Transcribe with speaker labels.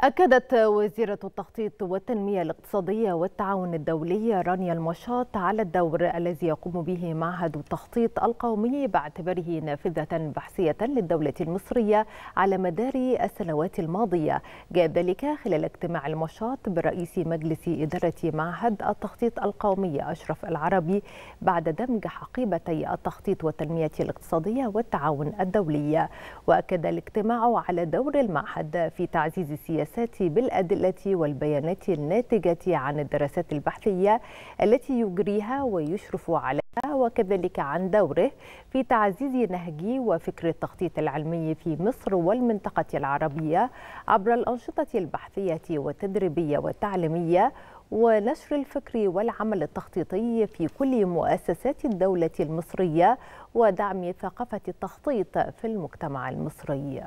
Speaker 1: أكدت وزيرة التخطيط والتنمية الاقتصادية والتعاون الدولي رانيا المشاط على الدور الذي يقوم به معهد التخطيط القومي باعتباره نافذة بحثية للدولة المصرية على مدار السنوات الماضية جاء ذلك خلال اجتماع المشاط برئيس مجلس إدارة معهد التخطيط القومي أشرف العربي بعد دمج حقيبتي التخطيط والتنمية الاقتصادية والتعاون الدولي وأكد الاجتماع على دور المعهد في تعزيز السياسة القياسات بالأدلة والبيانات الناتجة عن الدراسات البحثية التي يجريها ويشرف عليها وكذلك عن دوره في تعزيز نهج وفكر التخطيط العلمي في مصر والمنطقة العربية عبر الأنشطة البحثية والتدريبية والتعليمية ونشر الفكر والعمل التخطيطي في كل مؤسسات الدولة المصرية ودعم ثقافة التخطيط في المجتمع المصري